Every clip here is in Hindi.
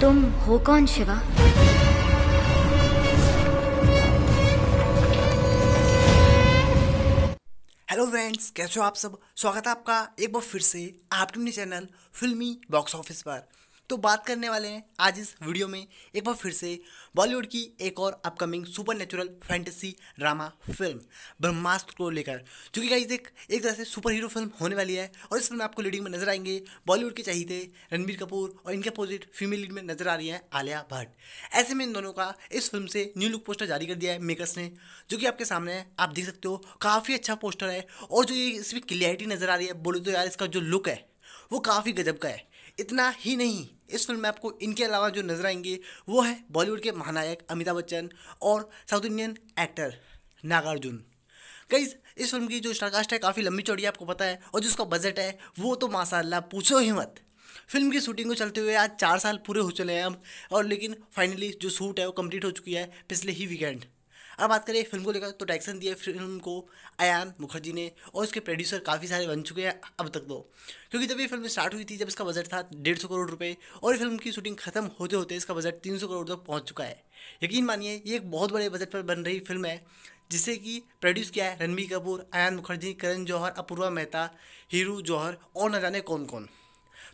तुम हो कौन शिवा हेलो फ्रेंड्स कैसे हो आप सब स्वागत है आपका एक बार फिर से आपके चैनल फिल्मी बॉक्स ऑफिस पर तो बात करने वाले हैं आज इस वीडियो में एक बार फिर से बॉलीवुड की एक और upcoming supernatural fantasy drama film Brahmastra को लेकर क्योंकि गाइज एक एक तरह से सुपर हीरो फिल्म होने वाली है और इस फिल्म में आपको लीडिंग में नजर आएंगे बॉलीवुड के चाहिए रणबीर कपूर और इनके अपोजिट फीमेल लीड में नजर आ रही है आलिया भट्ट ऐसे में इन दोनों का इस फिल्म से न्यू लुक पोस्टर जारी कर दिया है मेकर्स ने जो कि आपके सामने है आप देख सकते हो काफ़ी अच्छा पोस्टर है और जो ये इसमें क्लियरिटी नज़र आ रही है बोले तो यार इसका जो लुक है वो काफ़ी गजब का है इतना ही नहीं इस फिल्म में आपको इनके अलावा जो नजर आएंगे वो है बॉलीवुड के महानायक अमिताभ बच्चन और साउथ इंडियन एक्टर नागार्जुन कई इस फिल्म की जो स्टारकास्ट है काफ़ी लंबी चौड़ी आपको पता है और जिसका बजट है वो तो माशाला पूछो ही मत फिल्म की शूटिंग को चलते हुए आज चार साल पूरे हो चले हैं अब और लेकिन फाइनली जो शूट है वो कंप्लीट हो चुकी है पिछले ही वीकेंड अब बात करें फिल्म को लेकर तो डायरेक्शन दिया फिल्म को अयान मुखर्जी ने और उसके प्रोड्यूसर काफ़ी सारे बन चुके हैं अब तक तो क्योंकि जब ये फिल्म स्टार्ट हुई थी जब इसका बजट था डेढ़ सौ करोड़ रुपये और ये फिल्म की शूटिंग खत्म होते होते इसका बजट तीन सौ करोड़ तक पहुँच चुका है यकीन मानिए ये एक बहुत बड़े बजट पर बन रही फिल्म है जिसे कि प्रोड्यूस किया है रणबीर कपूर अयान मुखर्जी करण जौहर अपूर्वा मेहता हीरू जौहर और न जाने कौन कौन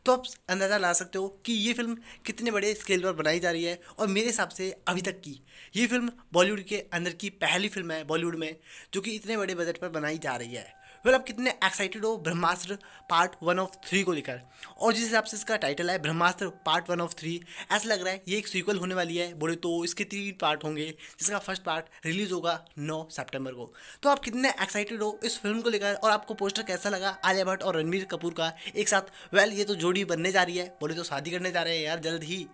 तो आप अंदाज़ा ला सकते हो कि ये फिल्म कितने बड़े स्केल पर बनाई जा रही है और मेरे हिसाब से अभी तक की ये फिल्म बॉलीवुड के अंदर की पहली फिल्म है बॉलीवुड में जो कि इतने बड़े बजट पर बनाई जा रही है वेल आप कितने एक्साइटेड हो Brahmastra part one of three को लेकर और जिस हिसाब से इसका टाइटल है Brahmastra part one of three ऐसा लग रहा है ये एक सीक्वल होने वाली है बोले तो इसके तीन पार्ट होंगे जिसका फर्स्ट पार्ट रिलीज होगा नौ सितंबर को तो आप कितने एक्साइटेड हो इस फिल्म को लेकर और आपको पोस्टर कैसा लगा आलिया भट्ट और रणबीर कपूर का एक साथ वेल ये तो जोड़ जोड़ी बनने जा रही है बोले तो शादी करने जा रहे हैं यार जल्द ही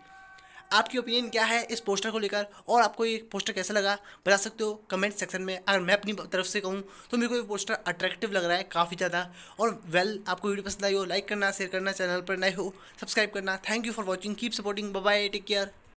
आपकी ओपिनियन क्या है इस पोस्टर को लेकर और आपको ये पोस्टर कैसा लगा बता सकते हो कमेंट सेक्शन में अगर मैं अपनी तरफ से कहूँ तो मेरे को ये पोस्टर अट्रैक्टिव लग रहा है काफ़ी ज़्यादा और वेल आपको वीडियो पसंद आई हो लाइक करना शेयर करना चैनल पर नए हो सब्सक्राइब करना thank you for watching keep supporting bye take care